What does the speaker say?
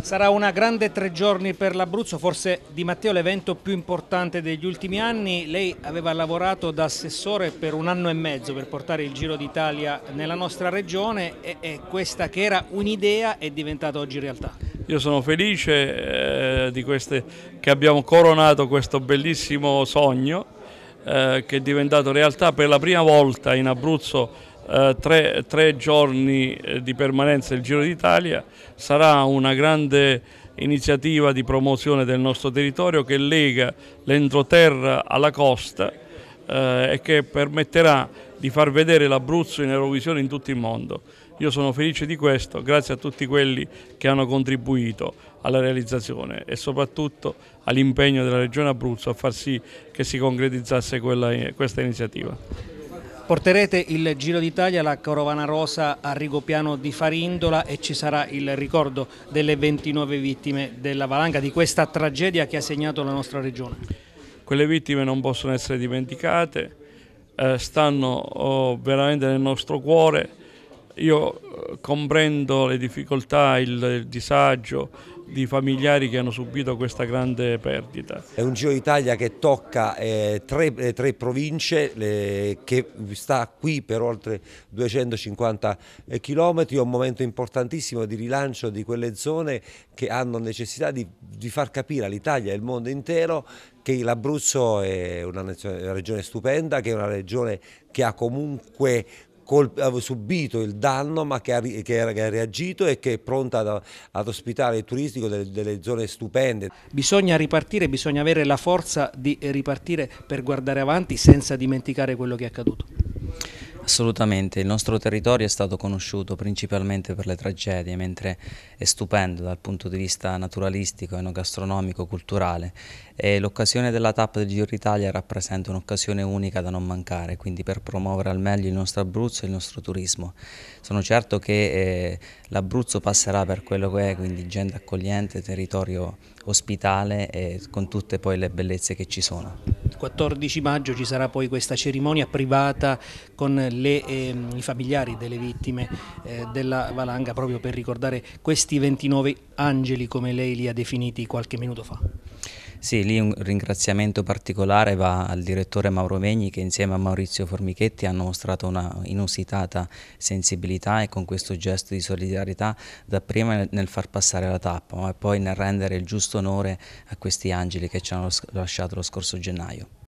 Sarà una grande tre giorni per l'Abruzzo, forse Di Matteo l'evento più importante degli ultimi anni. Lei aveva lavorato da assessore per un anno e mezzo per portare il Giro d'Italia nella nostra regione e, e, questa che era un'idea è diventata oggi realtà. Io sono felice eh, di queste, che abbiamo coronato questo bellissimo sogno eh, che è diventato realtà per la prima volta in Abruzzo eh, tre, tre, giorni eh, di permanenza il Giro d'Italia, sarà una grande iniziativa di promozione del nostro territorio che lega l'entroterra alla costa eh, e che permetterà di far vedere l'Abruzzo in Eurovisione in tutto il mondo. Io sono felice di questo, grazie a tutti quelli che hanno contribuito alla realizzazione e soprattutto all'impegno della Regione Abruzzo a far sì che si concretizzasse quella, eh, questa iniziativa. Porterete il Giro d'Italia, la Corovana Rosa a Rigopiano di Farindola e ci sarà il ricordo delle 29 vittime della valanga, di questa tragedia che ha segnato la nostra regione. Quelle vittime non possono essere dimenticate, eh, stanno oh, veramente nel nostro cuore. Io eh, comprendo le difficoltà, il, il disagio, di familiari che hanno subito questa grande perdita. È un Giro d'Italia che tocca eh, tre, eh, tre, province, le, che sta qui per oltre 250 km, eh, è un momento importantissimo di rilancio di quelle zone che hanno necessità di, di far capire all'Italia e al mondo intero che l'Abruzzo è una, regione stupenda, che è una regione che ha comunque ha subito il danno ma che ha, che ha, reagito e che è pronta ad, ad ospitare il turistico delle, delle, zone stupende. Bisogna ripartire, bisogna avere la forza di ripartire per guardare avanti senza dimenticare quello che è accaduto. Assolutamente, il nostro territorio è stato conosciuto principalmente per le tragedie, mentre è stupendo dal punto di vista naturalistico, enogastronomico, culturale. l'occasione della tappa del Giro d'Italia rappresenta un'occasione unica da non mancare, quindi per promuovere al meglio il nostro Abruzzo e il nostro turismo. Sono certo che eh, l'Abruzzo passerà per quello che è, quindi gente accogliente, territorio ospitale e con tutte poi le bellezze che ci sono. Il 14 maggio ci sarà poi questa cerimonia privata con le, eh, i familiari delle vittime eh, della valanga proprio per ricordare questi 29 angeli come lei li ha definiti qualche minuto fa. Sì, lì un ringraziamento particolare va al direttore Mauro Megni che insieme a Maurizio Formichetti hanno mostrato una inusitata sensibilità e con questo gesto di solidarietà dapprima nel far passare la tappa ma poi nel rendere il giusto onore a questi angeli che ci hanno lasciato lo scorso gennaio.